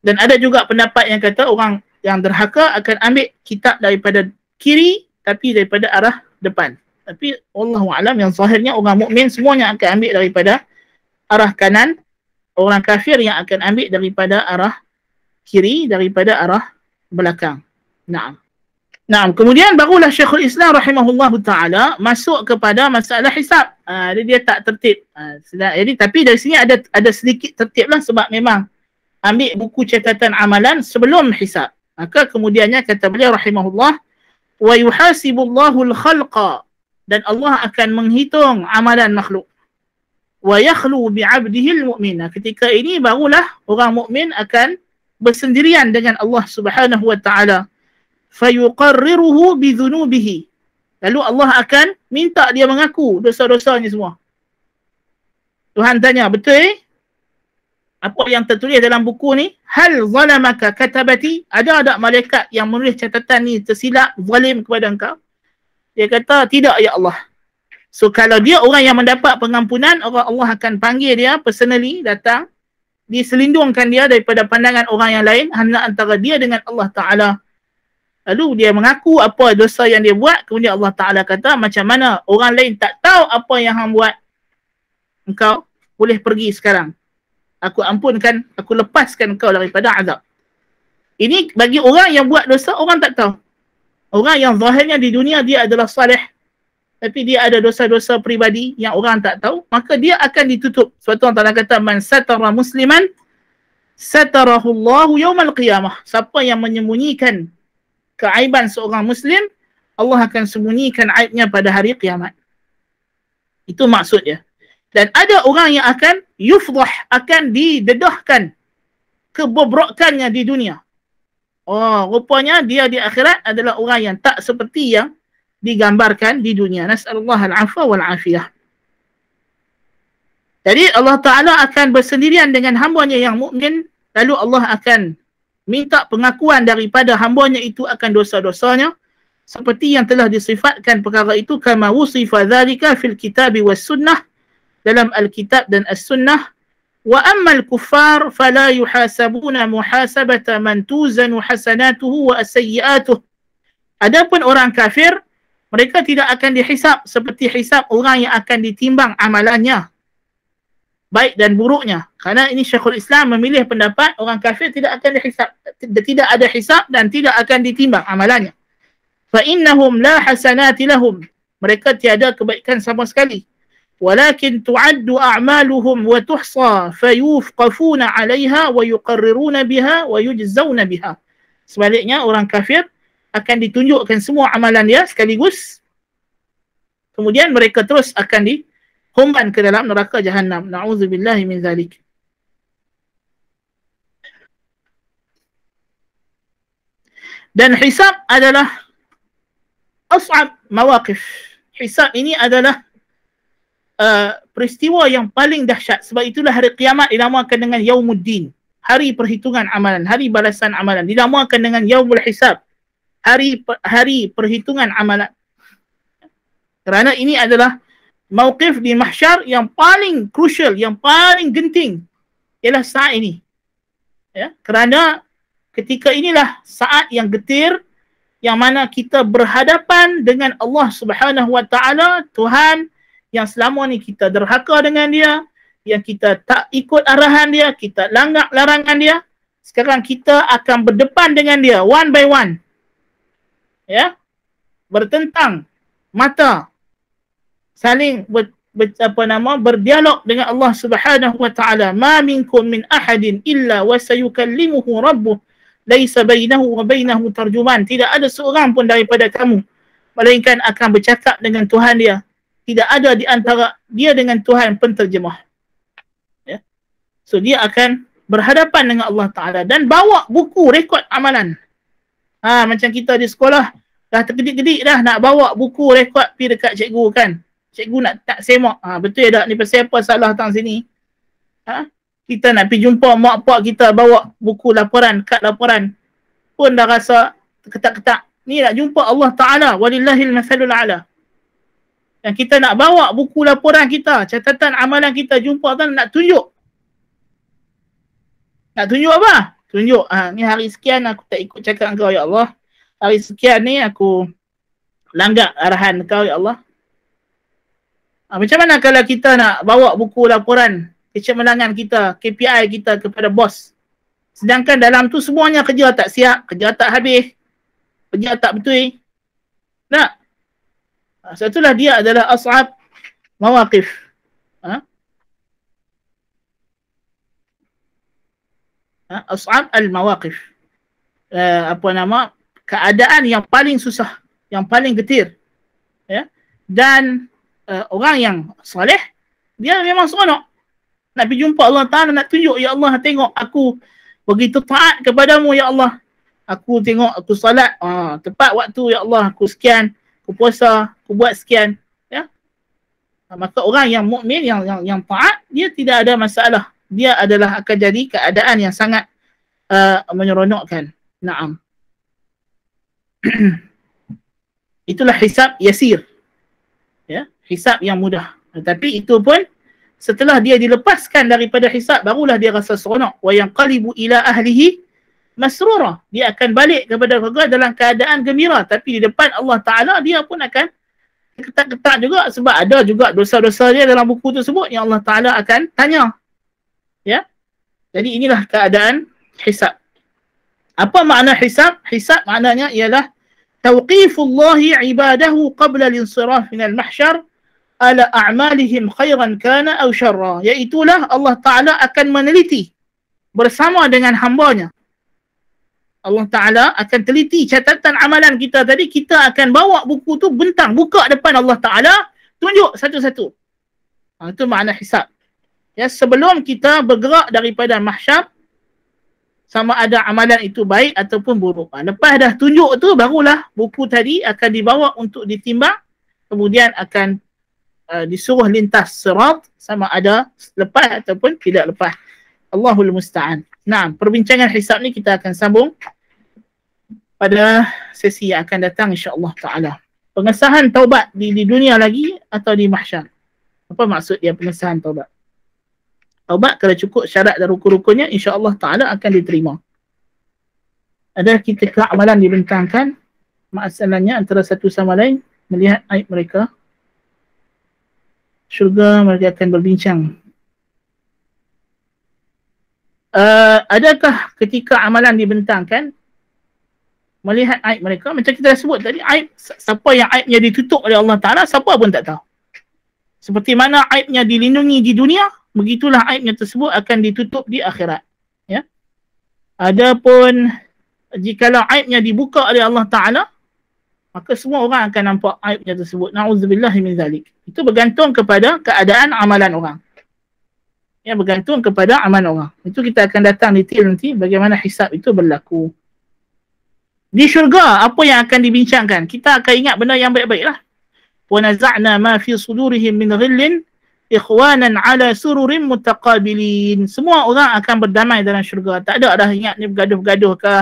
dan ada juga pendapat yang kata orang yang derhaka akan ambil kitab daripada kiri tapi daripada arah depan tapi Allah alam yang zahirnya orang mukmin semuanya akan ambil daripada arah kanan orang kafir yang akan ambil daripada arah kiri daripada arah belakang. Naam. Naam. Kemudian barulah Syekhul Islam rahimahullahu taala masuk kepada masalah hisab. Ah, jadi uh, dia tak tertib. Uh, jadi tapi dari sini ada ada sedikit tertib lah sebab memang ambil buku catatan amalan sebelum hisab. Maka kemudiannya kata beliau rahimahullah wa yuhasibullahu al-khalqa dan Allah akan menghitung amalan makhluk wa yakhlu bi'abdihi al Ketika ini barulah orang mukmin akan bersendirian dengan Allah Subhanahu wa taala fayuqarriruhu bidhunubihi lalu Allah akan minta dia mengaku dosa-dosanya semua Tuhan tanya betul eh? apa yang tertulis dalam buku ni hal zalamaka katabati ada ada malaikat yang menulis catatan ni tersilap zalim kepada engkau dia kata tidak ya Allah so kalau dia orang yang mendapat pengampunan orang Allah akan panggil dia personally datang diselindungkan dia daripada pandangan orang yang lain hanya antara dia dengan Allah Ta'ala. Lalu dia mengaku apa dosa yang dia buat. Kemudian Allah Ta'ala kata macam mana orang lain tak tahu apa yang hang buat. Engkau boleh pergi sekarang. Aku ampunkan, aku lepaskan kau daripada azab. Ini bagi orang yang buat dosa, orang tak tahu. Orang yang zahirnya di dunia dia adalah salih tapi dia ada dosa-dosa pribadi yang orang tak tahu, maka dia akan ditutup. Sebab tu orang tak kata, Man satara musliman, satarahu Allahu yawmal qiyamah. Siapa yang menyembunyikan keaiban seorang muslim, Allah akan sembunyikan aibnya pada hari kiamat. Itu maksudnya. Dan ada orang yang akan yufdah, akan didedahkan kebobrokannya di dunia. Oh, rupanya dia di akhirat adalah orang yang tak seperti yang digambarkan di dunia. Nasallahu al-afwa wal afiyah. Jadi Allah Taala akan bersendirian dengan hambanya yang mukmin lalu Allah akan minta pengakuan daripada hambanya itu akan dosa-dosanya seperti yang telah disifatkan perkara itu kama wusifa dzalika fil kitabi was sunnah dalam al-kitab dan as-sunnah wa amma al-kuffar fala yuhasabuna muhasabata man tuzanu hasanatuhu wa sayyi'atuhu adapun orang kafir mereka tidak akan dihisap seperti hisap orang yang akan ditimbang amalannya baik dan buruknya kerana ini Syekhul Islam memilih pendapat orang kafir tidak akan dihisap tidak ada hisap dan tidak akan ditimbang amalannya fa innahum la hasanati mereka tiada kebaikan sama sekali walakin tu'addu a'maluhum wa tuhsa fayufqafuna 'alayha wa yuqarriruna biha wa yujzauna biha sebaliknya orang kafir akan ditunjukkan semua amalan dia sekaligus kemudian mereka terus akan dihumban ke dalam neraka jahanam naudzubillahi min zalik dan hisab adalah as'ab mawaqif hisab ini adalah uh, peristiwa yang paling dahsyat sebab itulah hari kiamat dinamakan dengan yaumuddin hari perhitungan amalan hari balasan amalan dinamakan dengan yaumul hisab hari hari perhitungan amalan. Kerana ini adalah mauqif di mahsyar yang paling crucial, yang paling genting ialah saat ini. Ya, kerana ketika inilah saat yang getir yang mana kita berhadapan dengan Allah Subhanahu Wa Taala Tuhan yang selama ni kita derhaka dengan dia yang kita tak ikut arahan dia kita langgar larangan dia sekarang kita akan berdepan dengan dia one by one ya bertentang mata saling ber, ber, apa nama berdialog dengan Allah Subhanahu wa taala ma minkum min ahadin illa wa sayukallimuhu rabbuh laisa bainahu wa bainahu tarjuman tidak ada seorang pun daripada kamu melainkan akan bercakap dengan Tuhan dia tidak ada di antara dia dengan Tuhan penterjemah ya so dia akan berhadapan dengan Allah taala dan bawa buku rekod amalan ha macam kita di sekolah dah terkedik-kedik dah nak bawa buku rekod pi dekat cikgu kan. Cikgu nak tak semak. Ha, betul tak ni pasal apa salah datang sini? Ha? Kita nak pi jumpa mak pak kita bawa buku laporan, kad laporan. Pun dah rasa ketak-ketak. Ni nak jumpa Allah Ta'ala. Walillahil masalul ala. Yang kita nak bawa buku laporan kita, catatan amalan kita jumpa kan nak tunjuk. Nak tunjuk apa? Tunjuk. Ha, ni hari sekian aku tak ikut cakap kau ya Allah hari sekian ni aku langgar arahan kau ya Allah. Ha, macam mana kalau kita nak bawa buku laporan kecemerlangan kita, KPI kita kepada bos. Sedangkan dalam tu semuanya kerja tak siap, kerja tak habis, kerja tak betul. Nak? Ha, ah, so dia adalah as'ab mawakif. Ha? Ah? ha? As'ab al mawakif. Uh, eh, apa nama? keadaan yang paling susah, yang paling getir. Ya. Dan uh, orang yang soleh dia memang seronok. Nak pergi jumpa Allah Ta'ala, nak tunjuk, Ya Allah, tengok aku begitu taat kepadamu, Ya Allah. Aku tengok, aku salat, ha, ah, tepat waktu, Ya Allah, aku sekian, aku puasa, aku buat sekian. Ya? Ha, maka orang yang mukmin yang, yang yang taat, dia tidak ada masalah. Dia adalah akan jadi keadaan yang sangat uh, menyeronokkan. Naam. itulah hisab yasir. Ya, hisab yang mudah. Tetapi itu pun setelah dia dilepaskan daripada hisab barulah dia rasa seronok wa yang qalibu ila ahlihi masrura. Dia akan balik kepada keluarga dalam keadaan gembira tapi di depan Allah Taala dia pun akan ketak-ketak juga sebab ada juga dosa-dosa dia dalam buku tersebut yang Allah Taala akan tanya. Ya. Jadi inilah keadaan hisab. Apa makna hisab? Hisab maknanya ialah tawqifullahi ibadahu qabla al-insiraf min al-mahsyar ala a'malihim khairan kana aw syarra. Iaitulah Allah Ta'ala akan meneliti bersama dengan hambanya. Allah Ta'ala akan teliti catatan amalan kita tadi. Kita akan bawa buku tu bentang, buka depan Allah Ta'ala, tunjuk satu-satu. Ha, itu makna hisab. Ya, sebelum kita bergerak daripada mahsyar, sama ada amalan itu baik ataupun buruk. Ha, lepas dah tunjuk tu barulah buku tadi akan dibawa untuk ditimbang kemudian akan uh, disuruh lintas serat sama ada lepas ataupun tidak lepas. Allahul Musta'an. Nah, perbincangan hisab ni kita akan sambung pada sesi yang akan datang insyaAllah ta'ala. Pengesahan taubat di, di dunia lagi atau di mahsyar? Apa maksud dia pengesahan taubat? taubat kalau cukup syarat dan rukun-rukunnya insya-Allah taala akan diterima. Ada kita amalan dibentangkan masalahnya antara satu sama lain melihat aib mereka syurga mereka akan berbincang uh, adakah ketika amalan dibentangkan melihat aib mereka macam kita dah sebut tadi aib siapa yang aibnya ditutup oleh Allah Taala siapa pun tak tahu seperti mana aibnya dilindungi di dunia begitulah aibnya tersebut akan ditutup di akhirat ya adapun jikalau aibnya dibuka oleh Allah taala maka semua orang akan nampak aibnya tersebut naudzubillah min zalik itu bergantung kepada keadaan amalan orang ya bergantung kepada amalan orang itu kita akan datang detail nanti bagaimana hisap itu berlaku di syurga apa yang akan dibincangkan kita akan ingat benda yang baik-baiklah wa naza'na ma fi sudurihim min ghillin ikhwanan ala sururin mutaqabilin. Semua orang akan berdamai dalam syurga. Tak ada dah ingat ni bergaduh-gaduh ke,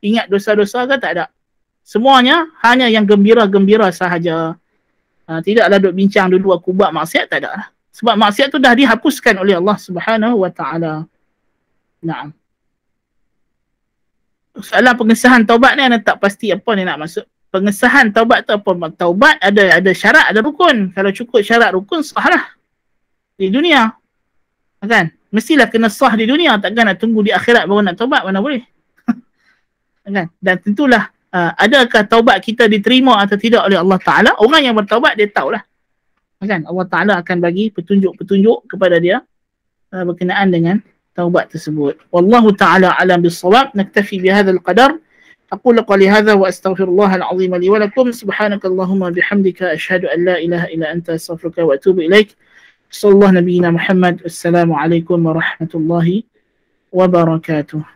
ingat dosa-dosa ke, tak ada. Semuanya hanya yang gembira-gembira sahaja. Ha, tidaklah duk bincang dulu aku buat maksiat, tak ada lah. Sebab maksiat tu dah dihapuskan oleh Allah Subhanahu Wa Taala. Naam. Soalan pengesahan taubat ni anda tak pasti apa ni nak masuk. Pengesahan taubat tu apa? Taubat ada ada syarat, ada rukun. Kalau cukup syarat rukun, sah lah di dunia. Kan? Mestilah kena sah di dunia. Takkan nak tunggu di akhirat baru nak taubat. Mana boleh. kan? Dan tentulah uh, adakah taubat kita diterima atau tidak oleh Allah Ta'ala. Orang yang bertaubat dia tahulah. Kan? Allah Ta'ala akan bagi petunjuk-petunjuk kepada dia uh, berkenaan dengan taubat tersebut. Wallahu ta'ala alam bisawab naktafi bihadal qadar. أقول قولي هذا وأستغفر الله العظيم لي ولكم سبحانك اللهم وبحمدك أشهد أن لا إله إلا أنت أستغفرك وأتوب إليك صلى الله نبينا محمد السلام عليكم ورحمة الله وبركاته